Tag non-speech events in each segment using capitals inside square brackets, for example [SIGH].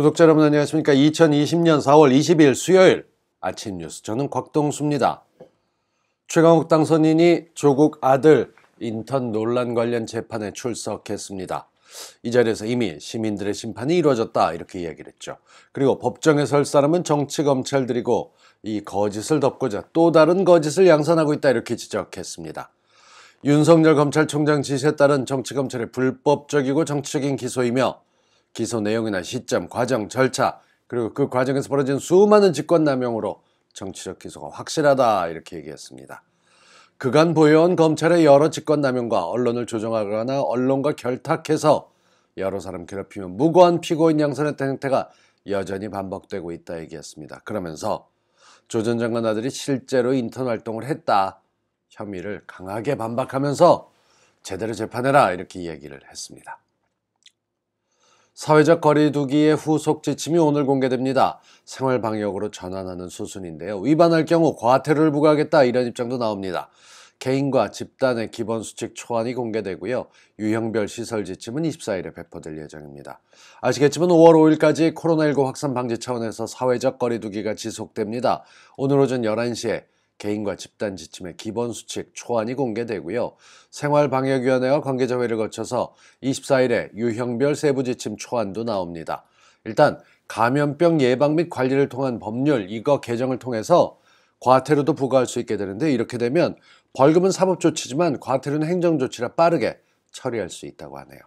구독자 여러분 안녕하십니까. 2020년 4월 20일 수요일 아침 뉴스 저는 곽동수입니다. 최강욱 당선인이 조국 아들 인턴 논란 관련 재판에 출석했습니다. 이 자리에서 이미 시민들의 심판이 이루어졌다 이렇게 이야기를 했죠. 그리고 법정에 설 사람은 정치 검찰들이고 이 거짓을 덮고자 또 다른 거짓을 양산하고 있다 이렇게 지적했습니다. 윤석열 검찰총장 지시에 따른 정치 검찰의 불법적이고 정치적인 기소이며 기소 내용이나 시점, 과정, 절차 그리고 그 과정에서 벌어진 수많은 직권남용으로 정치적 기소가 확실하다 이렇게 얘기했습니다. 그간 보여온 검찰의 여러 직권남용과 언론을 조정하거나 언론과 결탁해서 여러 사람 괴롭히며 무고한 피고인 양산의 행태가 여전히 반복되고 있다 얘기했습니다. 그러면서 조 전 장관 아들이 실제로 인턴 활동을 했다 혐의를 강하게 반박하면서 제대로 재판해라 이렇게 이야기를 했습니다. 사회적 거리두기의 후속 지침이 오늘 공개됩니다. 생활 방역으로 전환하는 수순인데요. 위반할 경우 과태료를 부과하겠다 이런 입장도 나옵니다. 개인과 집단의 기본 수칙 초안이 공개되고요. 유형별 시설 지침은 24일에 배포될 예정입니다. 아시겠지만 5월 5일까지 코로나19 확산 방지 차원에서 사회적 거리두기가 지속됩니다. 오늘 오전 11시에 개인과 집단 지침의 기본 수칙 초안이 공개되고요. 생활방역위원회와 관계자 회를 의 거쳐서 24일에 유형별 세부 지침 초안도 나옵니다. 일단 감염병 예방 및 관리를 통한 법률 이거 개정을 통해서 과태료도 부과할 수 있게 되는데 이렇게 되면 벌금은 사법조치지만 과태료는 행정조치라 빠르게 처리할 수 있다고 하네요.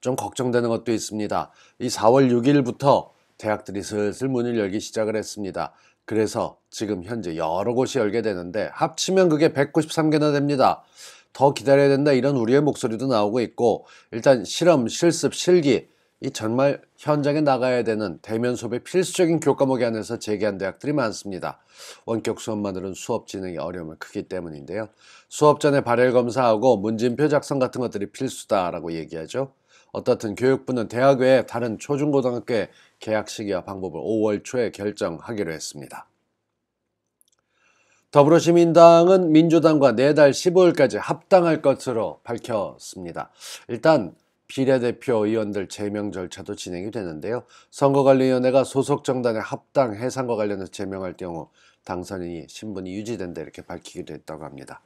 좀 걱정되는 것도 있습니다. 이 4월 6일부터 대학들이 슬슬 문을 열기 시작을 했습니다. 그래서 지금 현재 여러 곳이 열게 되는데 합치면 그게 193개나 됩니다. 더 기다려야 된다 이런 우리의 목소리도 나오고 있고 일단 실험, 실습, 실기 이 정말 현장에 나가야 되는 대면 수업의 필수적인 교과목에 한해서 제기한 대학들이 많습니다. 원격 수업만으로는 수업 진행이 어려움을 크기 때문인데요. 수업 전에 발열 검사하고 문진표 작성 같은 것들이 필수다라고 얘기하죠. 어떻든 교육부는 대학 외에 다른 초중고등학교에 계약 시기와 방법을 5월 초에 결정하기로 했습니다. 더불어시민당은 민주당과 내달 15일까지 합당할 것으로 밝혔습니다. 일단 비례대표 의원들 제명 절차도 진행이 되는데요. 선거관리위원회가 소속 정당의 합당 해상과 관련해서 제명할 경우 당선인이 신분이 유지된다 이렇게 밝히기도 했다고 합니다.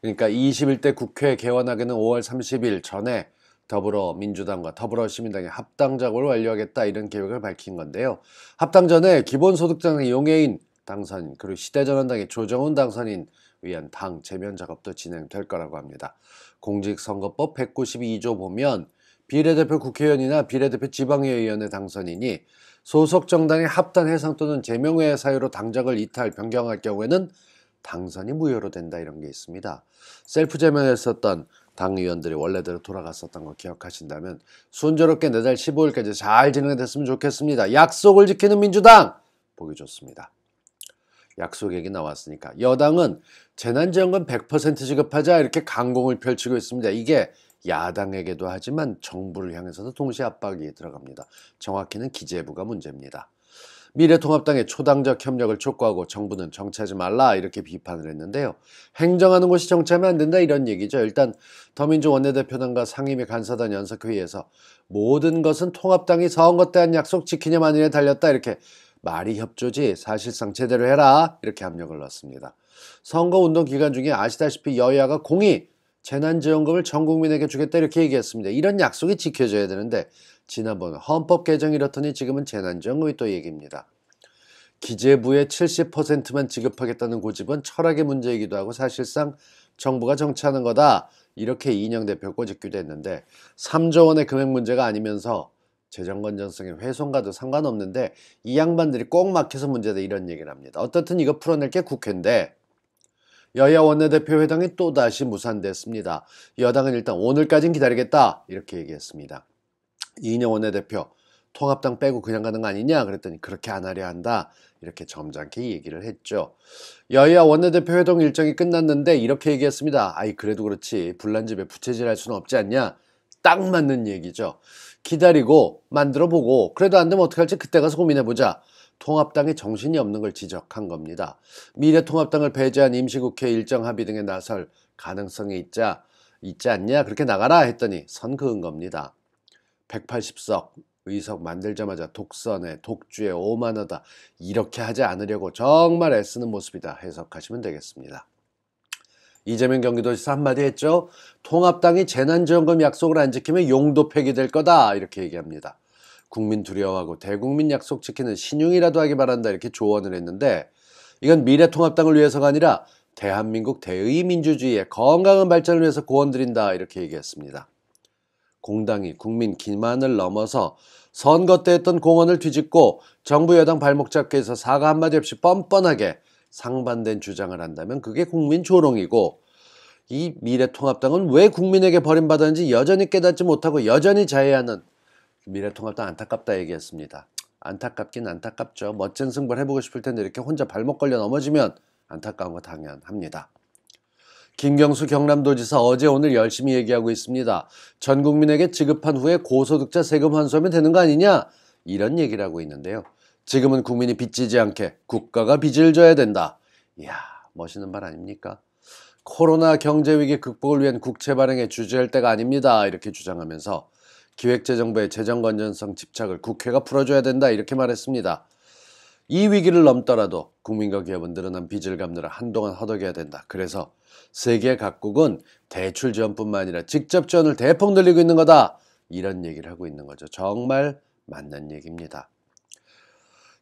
그러니까 21대 국회 개원하기는 5월 30일 전에 더불어민주당과 더불어시민당의 합당 작업을 완료하겠다 이런 계획을 밝힌 건데요. 합당 전에 기본소득당의 용해인 당선인 그리고 시대전환당의 조정훈 당선인 위한 당 재면 작업도 진행될 거라고 합니다. 공직선거법 192조 보면 비례대표 국회의원이나 비례대표 지방의회의원의 당선인이 소속 정당의 합당 해상 또는 제명의 회 사유로 당적을 이탈 변경할 경우에는 당선이 무효로 된다 이런 게 있습니다. 셀프 제명했었던 당의원들이 원래대로 돌아갔었던 거 기억하신다면 순조롭게 내달 15일까지 잘 진행됐으면 좋겠습니다. 약속을 지키는 민주당 보기 좋습니다. 약속 얘기 나왔으니까 여당은 재난지원금 100% 지급하자 이렇게 강공을 펼치고 있습니다. 이게 야당에게도 하지만 정부를 향해서도 동시에 압박이 들어갑니다. 정확히는 기재부가 문제입니다. 미래통합당의 초당적 협력을 촉구하고 정부는 정치하지 말라 이렇게 비판을 했는데요. 행정하는 것이 정치하면 안 된다 이런 얘기죠. 일단 더민주 원내대표단과 상임위 간사단 연석회의에서 모든 것은 통합당이 선거 때 한 약속 지키냐만 일에 달렸다 이렇게 말이 협조지 사실상 제대로 해라 이렇게 압력을 넣었습니다. 선거운동 기간 중에 아시다시피 여야가 공이 재난지원금을 전 국민에게 주겠다 이렇게 얘기했습니다. 이런 약속이 지켜져야 되는데 지난번 헌법 개정 이렇더니 지금은 재난정의 또 얘기입니다. 기재부의 70%만 지급하겠다는 고집은 철학의 문제이기도 하고 사실상 정부가 정치하는 거다 이렇게 이인영 대표 꼬집기도 했는데 3조 원의 금액 문제가 아니면서 재정건전성의 훼손과도 상관없는데 이 양반들이 꼭 막혀서 문제다 이런 얘기를 합니다. 어떻든 이거 풀어낼 게 국회인데 여야 원내대표 회담이 또다시 무산됐습니다. 여당은 일단 오늘까진 기다리겠다 이렇게 얘기했습니다. 이인영 원내대표 통합당 빼고 그냥 가는 거 아니냐 그랬더니 그렇게 안 하려 한다 이렇게 점잖게 얘기를 했죠. 여야 원내대표 회동 일정이 끝났는데 이렇게 얘기했습니다. 아이 그래도 그렇지 불난집에 부채질할 수는 없지 않냐 딱 맞는 얘기죠. 기다리고 만들어보고 그래도 안 되면 어떡할지 그때 가서 고민해보자. 통합당의 정신이 없는 걸 지적한 겁니다. 미래통합당을 배제한 임시국회 일정 합의 등에 나설 가능성이 있자 있지 않냐 그렇게 나가라 했더니 선 그은 겁니다. 180석 의석 만들자마자 독선에 독주에 오만하다 이렇게 하지 않으려고 정말 애쓰는 모습이다 해석하시면 되겠습니다. 이재명 경기도지사 한마디 했죠. 통합당이 재난지원금 약속을 안 지키면 용도 폐기될 거다 이렇게 얘기합니다. 국민 두려워하고 대국민 약속 지키는 신용이라도 하기 바란다 이렇게 조언을 했는데 이건 미래통합당을 위해서가 아니라 대한민국 대의민주주의의 건강한 발전을 위해서 고원드린다 이렇게 얘기했습니다. 공당이 국민 기만을 넘어서 선거 때 했던 공헌을 뒤집고 정부 여당 발목 잡기 에서 사과 한마디 없이 뻔뻔하게 상반된 주장을 한다면 그게 국민 조롱이고 이 미래통합당은 왜 국민에게 버림받았는지 여전히 깨닫지 못하고 여전히 자해하는 미래통합당 안타깝다 얘기했습니다. 안타깝긴 안타깝죠. 멋진 승부를 해보고 싶을 텐데 이렇게 혼자 발목 걸려 넘어지면 안타까운 거 당연합니다. 김경수 경남도지사 어제 오늘 열심히 얘기하고 있습니다. 전 국민에게 지급한 후에 고소득자 세금 환수하면 되는 거 아니냐? 이런 얘기를 하고 있는데요. 지금은 국민이 빚지지 않게 국가가 빚을 져야 된다. 이야, 멋있는 말 아닙니까? 코로나 경제위기 극복을 위한 국채 발행에 주저할 때가 아닙니다. 이렇게 주장하면서 기획재정부의 재정건전성 집착을 국회가 풀어줘야 된다. 이렇게 말했습니다. 이 위기를 넘더라도 국민과 기업은 늘어난 빚을 갚느라 한동안 허덕여야 된다. 그래서 세계 각국은 대출 지원뿐만 아니라 직접 지원을 대폭 늘리고 있는 거다. 이런 얘기를 하고 있는 거죠. 정말 맞는 얘기입니다.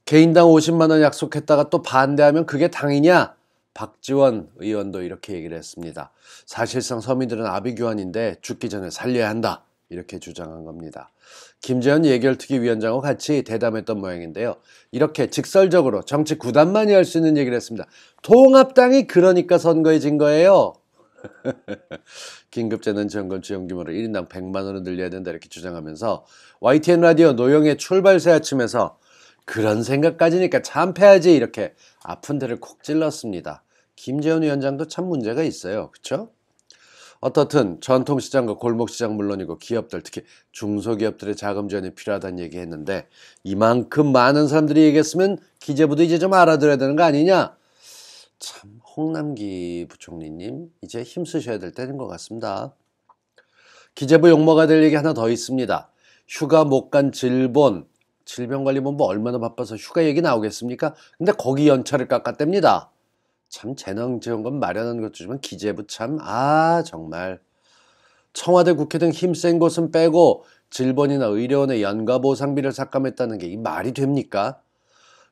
개인당 50만 원 약속했다가 또 반대하면 그게 당이냐? 박지원 의원도 이렇게 얘기를 했습니다. 사실상 서민들은 아비규환인데 죽기 전에 살려야 한다. 이렇게 주장한 겁니다. 김재현 예결특위 위원장과 같이 대담했던 모양인데요. 이렇게 직설적으로 정치 구단만이 할 수 있는 얘기를 했습니다. 통합당이 그러니까 선거에 진 거예요. [LAUGHS] 긴급재난지원금 지원 규모를 1인당 100만원을 늘려야 된다 이렇게 주장하면서 YTN 라디오 노영의 출발새 아침에서 그런 생각까지니까 참패하지 이렇게 아픈 데를 콕 찔렀습니다. 김재원 위원장도 참 문제가 있어요. 그렇죠? 어떻든 전통시장과 골목시장 물론이고 기업들 특히 중소기업들의 자금 지원이 필요하다는 얘기했는데 이만큼 많은 사람들이 얘기했으면 기재부도 이제 좀 알아들어야 되는 거 아니냐 참 홍남기 부총리님 이제 힘쓰셔야 될 때인 것 같습니다 기재부 용모가 될 얘기 하나 더 있습니다 휴가 못 간 질본 질병관리본부 얼마나 바빠서 휴가 얘기 나오겠습니까 근데 거기 연차를 깎아댑니다 참 재난지원금 마련한 것 주지만 기재부 참 아 정말 청와대 국회 등 힘센 곳은 빼고 질본이나 의료원의 연가 보상비를 삭감했다는 게 말이 됩니까?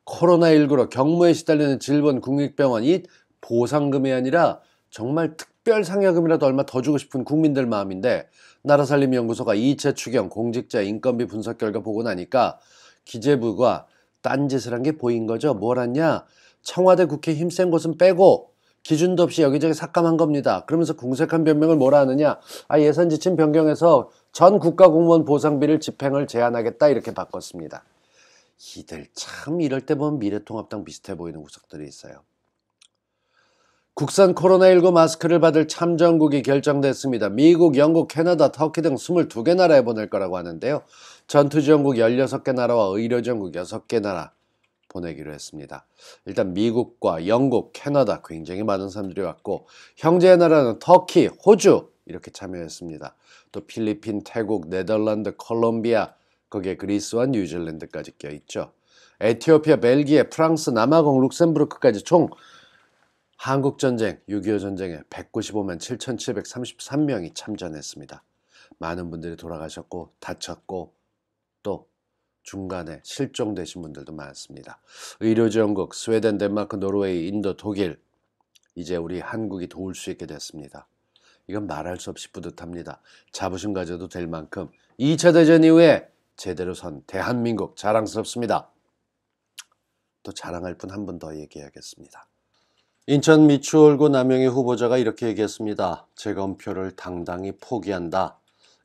코로나19로 경무에 시달리는 질본 국립병원이 보상금이 아니라 정말 특별 상여금이라도 얼마 더 주고 싶은 국민들 마음인데 나라살림연구소가 2차 추경 공직자 인건비 분석 결과 보고 나니까 기재부가 딴짓을 한 게 보인 거죠. 뭘 했냐? 청와대 국회 힘센 곳은 빼고 기준도 없이 여기저기 삭감한 겁니다. 그러면서 궁색한 변명을 뭐라 하느냐. 아, 예산 지침 변경해서 전 국가공무원 보상비를 집행을 제한하겠다 이렇게 바꿨습니다. 이들 참 이럴 때 보면 미래통합당 비슷해 보이는 구석들이 있어요. 국산 코로나19 마스크를 받을 참전국이 결정됐습니다. 미국, 영국, 캐나다, 터키 등 22개 나라에 보낼 거라고 하는데요. 전투지원국 16개 나라와 의료지원국 6개 나라, 보내기로 했습니다. 일단 미국과 영국, 캐나다 굉장히 많은 사람들이 왔고 형제의 나라는 터키, 호주 이렇게 참여했습니다. 또 필리핀, 태국, 네덜란드, 콜롬비아 거기에 그리스와 뉴질랜드까지 껴있죠. 에티오피아, 벨기에, 프랑스, 남아공, 룩셈부르크까지 총 한국전쟁, 6.25 전쟁에 195만 7,733명이 참전했습니다. 많은 분들이 돌아가셨고 다쳤고 또 중간에 실종되신 분들도 많습니다. 의료지원국, 스웨덴, 덴마크, 노르웨이, 인도, 독일 이제 우리 한국이 도울 수 있게 됐습니다. 이건 말할 수 없이 뿌듯합니다. 자부심 가져도 될 만큼 2차 대전 이후에 제대로 선 대한민국 자랑스럽습니다. 또 자랑할 분한분더 얘기해야겠습니다. 인천 미추홀구 남영희 후보자가 이렇게 얘기했습니다. 재검표를 당당히 포기한다.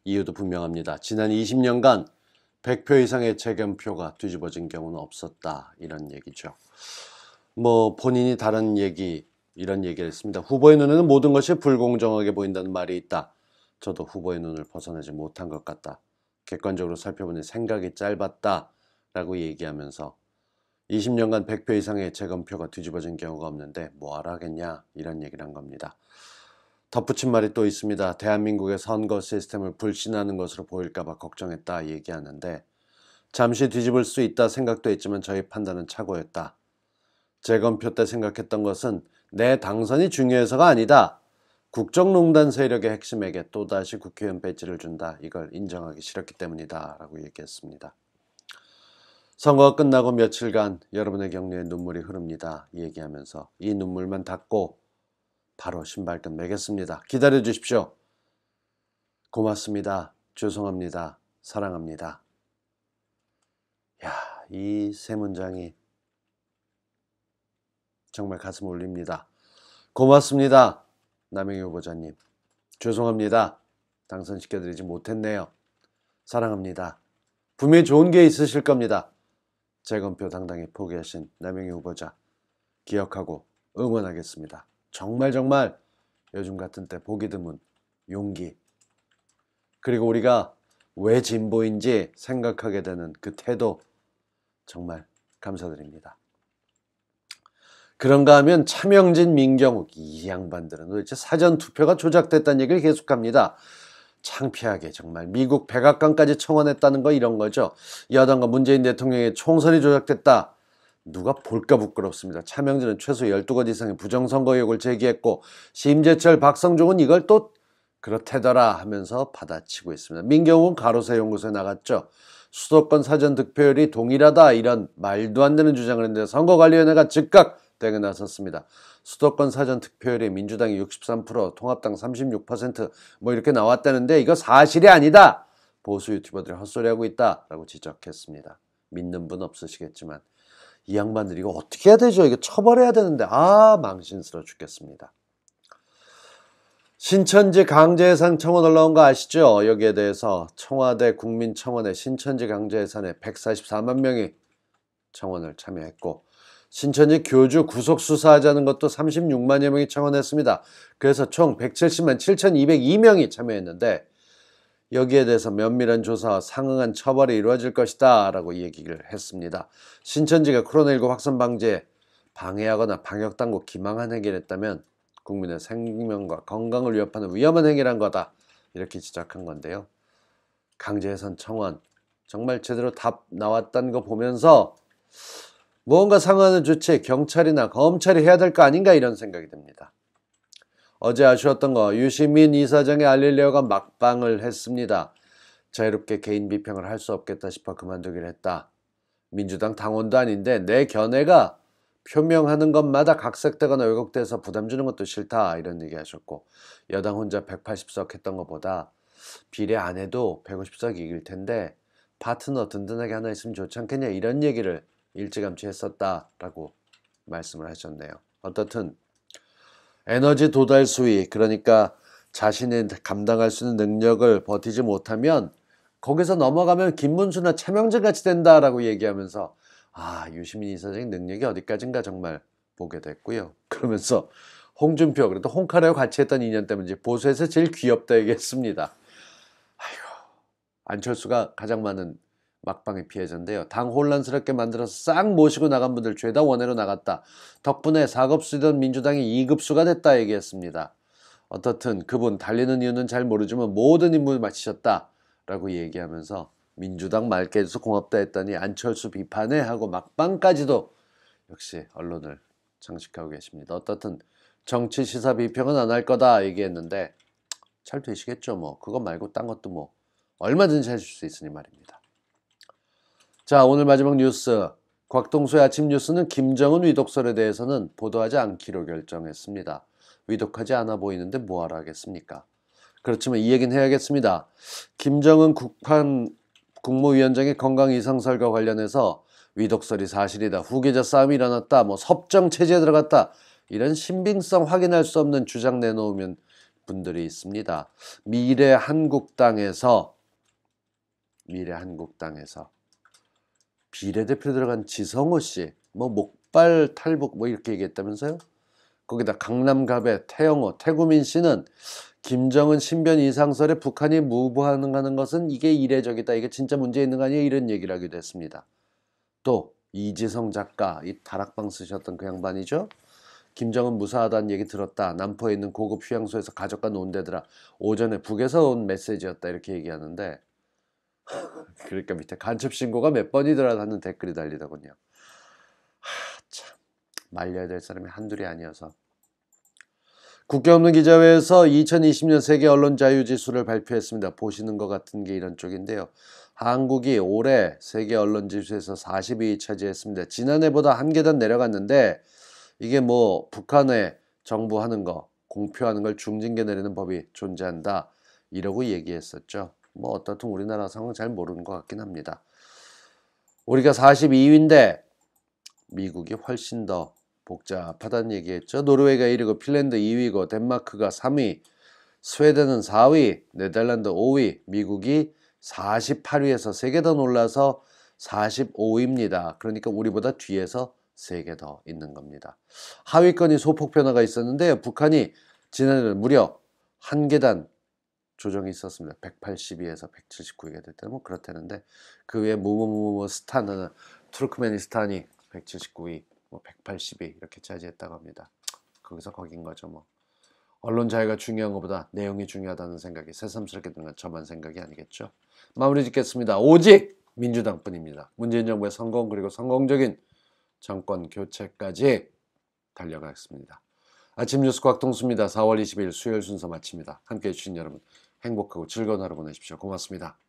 이유도 분명합니다. 지난 20년간 100표 이상의 재견표가 뒤집어진 경우는 없었다 이런 얘기죠. 뭐 본인이 다른 얘기 이런 얘기를 했습니다. 후보의 눈에는 모든 것이 불공정하게 보인다는 말이 있다. 저도 후보의 눈을 벗어나지 못한 것 같다. 객관적으로 살펴보니 생각이 짧았다 라고 얘기하면서 20년간 100표 이상의 재검표가 뒤집어진 경우가 없는데 뭐하라 겠냐 이런 얘기를 한 겁니다. 덧붙인 말이 또 있습니다. 대한민국의 선거 시스템을 불신하는 것으로 보일까봐 걱정했다 얘기하는데 잠시 뒤집을 수 있다 생각도 했지만 저희 판단은 착오였다. 재검표 때 생각했던 것은 내 당선이 중요해서가 아니다. 국정농단 세력의 핵심에게 또다시 국회의원 배지를 준다. 이걸 인정하기 싫었기 때문이다. 라고 얘기했습니다. 선거가 끝나고 며칠간 여러분의 격려에 눈물이 흐릅니다. 얘기하면서 이 눈물만 닦고 바로 신발끈 매겠습니다. 기다려 주십시오. 고맙습니다. 죄송합니다. 사랑합니다. 야, 이 세 문장이 정말 가슴 울립니다. 고맙습니다. 남영희 후보자님. 죄송합니다. 당선시켜드리지 못했네요. 사랑합니다. 분명히 좋은 게 있으실 겁니다. 재검표 당당히 포기하신 남영희 후보자 기억하고 응원하겠습니다. 정말 정말 요즘 같은 때 보기 드문 용기 그리고 우리가 왜 진보인지 생각하게 되는 그 태도 정말 감사드립니다. 그런가 하면 차명진, 민경욱 이 양반들은 도대체 사전투표가 조작됐다는 얘기를 계속합니다. 창피하게 정말 미국 백악관까지 청원했다는 거 이런 거죠. 여당과 문재인 대통령의 총선이 조작됐다. 누가 볼까 부끄럽습니다. 차명진은 최소 12가지 이상의 부정선거 의혹을 제기했고 심재철, 박성종은 이걸 또 그렇대더라 하면서 받아치고 있습니다. 민경훈 가로세 연구소에 나갔죠. 수도권 사전 득표율이 동일하다 이런 말도 안 되는 주장을 했는데 선거관리위원회가 즉각 대응에 나섰습니다. 수도권 사전 득표율이 민주당이 63%, 통합당 36%뭐 이렇게 나왔다는데 이거 사실이 아니다. 보수 유튜버들이 헛소리하고 있다라고 지적했습니다. 믿는 분 없으시겠지만 이 양반들 이거 이 어떻게 해야 되죠? 이거 처벌해야 되는데 아 망신스러워 죽겠습니다. 신천지 강제해산 청원 올라온 거 아시죠? 여기에 대해서 청와대 국민청원에 신천지 강제해산에 144만 명이 청원을 참여했고 신천지 교주 구속 수사하자는 것도 36만여 명이 청원했습니다. 그래서 총 170만 7,202명이 참여했는데 여기에 대해서 면밀한 조사와 상응한 처벌이 이루어질 것이다 라고 얘기를 했습니다. 신천지가 코로나19 확산 방지에 방해하거나 방역당국 기망한 행위를 했다면 국민의 생명과 건강을 위협하는 위험한 행위란 거다 이렇게 지적한 건데요. 강제해선 청원 정말 제대로 답 나왔다는 거 보면서 무언가 상하는 응 조치 경찰이나 검찰이 해야 될 거 아닌가 이런 생각이 듭니다. 어제 아쉬웠던 거 유시민 이사장의 알릴레오가 막방을 했습니다. 자유롭게 개인 비평을 할 수 없겠다 싶어 그만두기로 했다. 민주당 당원도 아닌데 내 견해가 표명하는 것마다 각색되거나 왜곡돼서 부담 주는 것도 싫다 이런 얘기 하셨고 여당 혼자 180석 했던 것보다 비례 안 해도 150석 이길 텐데 파트너 든든하게 하나 있으면 좋지 않겠냐 이런 얘기를 일찌감치 했었다라고 말씀을 하셨네요. 어떻든 에너지 도달 수위, 그러니까 자신이 감당할 수 있는 능력을 버티지 못하면 거기서 넘어가면 김문수나 최명진 같이 된다라고 얘기하면서 아 유시민 이사장의 능력이 어디까지인가 정말 보게 됐고요. [LAUGHS] 그러면서 홍준표 그래도 홍카레와 같이 했던 인연 때문에 보수에서 제일 귀엽다 얘기했습니다. 아이고 안철수가 가장 많은 막방의 피해자인데요. 당 혼란스럽게 만들어서 싹 모시고 나간 분들 죄다 원해로 나갔다. 덕분에 사급수이던 민주당이 2급수가 됐다 얘기했습니다. 어떻든 그분 달리는 이유는 잘 모르지만 모든 임무를 마치셨다 라고 얘기하면서 민주당 맑게 해줘서 고맙다 했더니 안철수 비판해 하고 막방까지도 역시 언론을 장식하고 계십니다. 어떻든 정치 시사 비평은 안 할 거다 얘기했는데 잘 되시겠죠 뭐 그거 말고 딴 것도 뭐 얼마든지 하실 수 있으니 말입니다. 자, 오늘 마지막 뉴스. 곽동수의 아침 뉴스는 김정은 위독설에 대해서는 보도하지 않기로 결정했습니다. 위독하지 않아 보이는데 뭐하라 하겠습니까? 그렇지만 이 얘기는 해야겠습니다. 김정은 국판 국무위원장의 건강 이상설과 관련해서 위독설이 사실이다, 후계자 싸움이 일어났다, 뭐 섭정 체제에 들어갔다 이런 신빙성 확인할 수 없는 주장 내놓으면 분들이 있습니다. 미래 한국당에서 미래 한국당에서 비례대표 들어간 지성호 씨, 뭐 목발 탈북 뭐 이렇게 얘기했다면서요? 거기다 강남갑의 태영호, 태구민 씨는 김정은 신변 이상설에 북한이 무부하는 것은 이게 이례적이다. 이게 진짜 문제 있는 거 아니에요? 이런 얘기를 하기도 했습니다. 또 이지성 작가, 이 다락방 쓰셨던 그 양반이죠. 김정은 무사하다는 얘기 들었다. 남포에 있는 고급 휴양소에서 가족과 논대더라. 오전에 북에서 온 메시지였다. 이렇게 얘기하는데 그러니까 밑에 간첩 신고가 몇 번이더라 하는 댓글이 달리더군요. 하, 참 말려야 될 사람이 한둘이 아니어서. 국회 없는 기자회에서 2020년 세계 언론 자유지수를 발표했습니다. 보시는 것 같은 게 이런 쪽인데요. 한국이 올해 세계 언론 지수에서 40위 차지했습니다. 지난해보다 한 계단 내려갔는데 이게 뭐 북한의 정부 하는 거 공표하는 걸 중징계 내리는 법이 존재한다 이러고 얘기했었죠. 뭐 어떻든 우리나라 상황 잘 모르는 것 같긴 합니다. 우리가 42위인데 미국이 훨씬 더 복잡하다는 얘기했죠. 노르웨이가 1위고 핀란드 2위고 덴마크가 3위, 스웨덴은 4위, 네덜란드 5위, 미국이 48위에서 3개 더놀라서 45위입니다. 그러니까 우리보다 뒤에서 3개 더 있는 겁니다. 하위권이 소폭 변화가 있었는데요. 북한이 지난해 무려 한 계단 조정이 있었습니다. 182에서 179가 됐다 뭐 그렇다는데 그 외에 무모무모 뭐 스탄은 투르크메니스탄이 179위, 뭐1 8 2위 이렇게 차지했다고 합니다. 거기서 거긴 거죠 뭐. 언론 자유가 중요한 것보다 내용이 중요하다는 생각이 새삼스럽게 드는 건 저만 생각이 아니겠죠. 마무리 짓겠습니다. 오직 민주당뿐입니다. 문재인 정부의 성공 그리고 성공적인 정권 교체까지 달려가겠습니다. 아침 뉴스 곽동수입니다. 4월 20일 수요일 순서 마칩니다. 함께해 주신 여러분 행복하고 즐거운 하루 보내십시오. 고맙습니다.